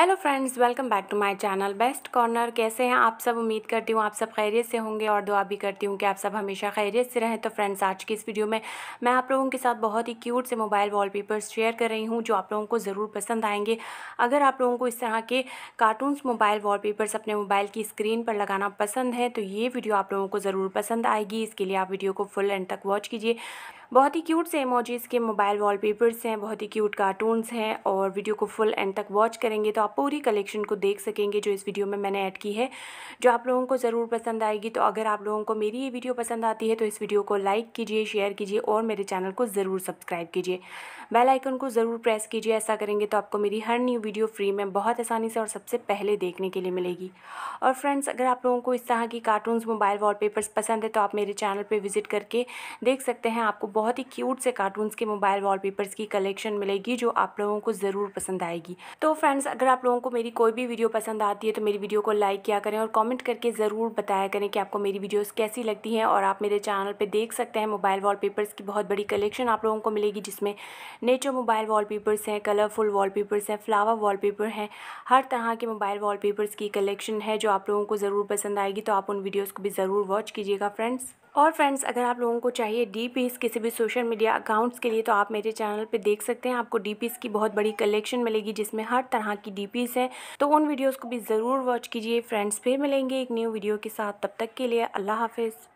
hello friends welcome back to my channel best corner कैसे हैं आप सब उम्मीद करती हूँ आप सब खैरियत से होंगे और दुआ भी करती हूँ कि आप सब हमेशा खैरियत से रहें तो फ्रेंड्स आज की इस वीडियो में मैं आप लोगों के साथ बहुत ही क्यूट से मोबाइल वॉलपेपर्स शेयर कर रही हूँ जो आप लोगों को ज़रूर पसंद आएंगे अगर आप लोगों को इस तरह के कार्टून्स मोबाइल वाल अपने मोबाइल की स्क्रीन पर लगाना पसंद है तो ये वीडियो आप लोगों को ज़रूर पसंद आएगी इसके लिए आप वीडियो को फुल एंड तक वॉच कीजिए बहुत ही क्यूट से इमोजीज़ के मोबाइल वॉलपेपर्स हैं बहुत ही क्यूट कार्टून्स हैं और वीडियो को फुल एंड तक वॉच करेंगे तो आप पूरी कलेक्शन को देख सकेंगे जो इस वीडियो में मैंने ऐड की है जो आप लोगों को ज़रूर पसंद आएगी तो अगर आप लोगों को मेरी ये वीडियो पसंद आती है तो इस वीडियो को लाइक कीजिए शेयर कीजिए और मेरे चैनल को ज़रूर सब्सक्राइब कीजिए बेल आइकन को ज़रूर प्रेस कीजिए ऐसा करेंगे तो आपको मेरी हर न्यू वीडियो फ्री में बहुत आसानी से और सबसे पहले देखने के लिए मिलेगी और फ्रेंड्स अगर आप लोगों को इस तरह की कार्टून्स मोबाइल वॉलपेपर्स पसंद है तो आप मेरे चैनल पर विजिट करके देख सकते हैं आपको बहुत ही क्यूट से कार्टून्स के मोबाइल वॉलपेपर्स की कलेक्शन मिलेगी जो आप लोगों को ज़रूर पसंद आएगी तो फ्रेंड्स अगर आप लोगों को मेरी कोई भी वीडियो पसंद आती है तो मेरी वीडियो को लाइक किया करें और कॉमेंट करके ज़रूर बताया करें कि आपको मेरी वीडियोज़ कैसी लगती हैं और आप मेरे चैनल पर देख सकते हैं मोबाइल वाल की बहुत बड़ी कलेक्शन आप लोगों को मिलेगी जिसमें नेचर मोबाइल वाल हैं कलरफुल वाल हैं फ्लावर वाल हैं हर तरह के मोबाइल वाल की कलेक्शन है जो आप लोगों को ज़रूर पसंद आएगी तो आप उन वीडियोज़ को भी ज़रूर वॉच कीजिएगा फ्रेंड्स और फ्रेंड्स अगर आप लोगों को चाहिए डी पीस किसी भी सोशल मीडिया अकाउंट्स के लिए तो आप मेरे चैनल पे देख सकते हैं आपको डी पीस की बहुत बड़ी कलेक्शन मिलेगी जिसमें हर तरह की डी पीस है तो उन वीडियोज़ को भी ज़रूर वॉच कीजिए फ्रेंड्स फिर मिलेंगे एक न्यू वीडियो के साथ तब तक के लिए अल्लाह हाफिज़